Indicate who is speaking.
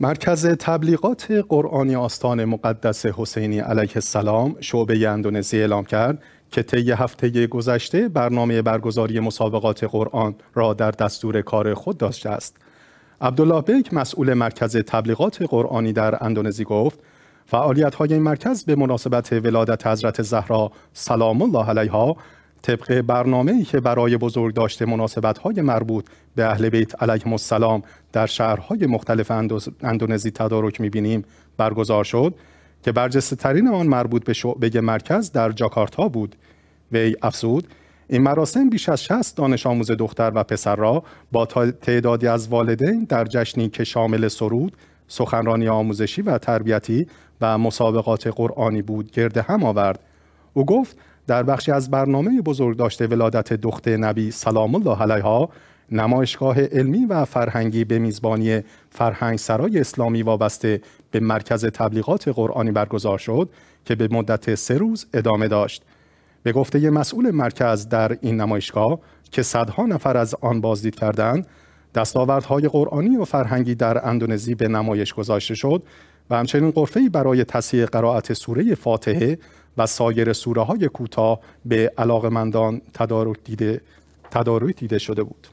Speaker 1: مرکز تبلیغات قرآنی آستان مقدس حسینی علیه السلام شعبه اندونزی اعلام کرد که طی هفته گذشته برنامه برگزاری مسابقات قرآن را در دستور کار خود داشته است. عبدالله بیک مسئول مرکز تبلیغات قرآنی در اندونزی گفت فعالیت های این مرکز به مناسبت ولادت حضرت زهرا سلام الله علیها طبق برنامه ای که برای بزرگ داشته مناسبت های مربوط به اهل بیت علیه السلام در شهرهای مختلف اندونزی تدارک میبینیم برگزار شد که برجسته ترین آن مربوط به شعبه مرکز در جاکارتا بود وی افسود این مراسم بیش از 60 دانش آموز دختر و پسر را با تعدادی از والدین در جشنی که شامل سرود، سخنرانی آموزشی و تربیتی و مسابقات قرآنی بود گرده هم آورد. او گفت در بخشی از برنامه بزرگ داشته ولادت دخت نبی سلام الله علیها نمایشگاه علمی و فرهنگی به میزبانی فرهنگ سرای اسلامی وابسته به مرکز تبلیغات قرآنی برگزار شد که به مدت سه روز ادامه داشت. به گفته مسئول مرکز در این نمایشگاه که صدها نفر از آن بازدید کردند، دستاوردهای قرآنی و فرهنگی در اندونزی به نمایش گذاشته شد و همچنین قرفه برای تصحیح قرائت سوره فاتحه و سایر سوره های کوتاه به علاقمندان تدارک دیده تدارک دیده شده بود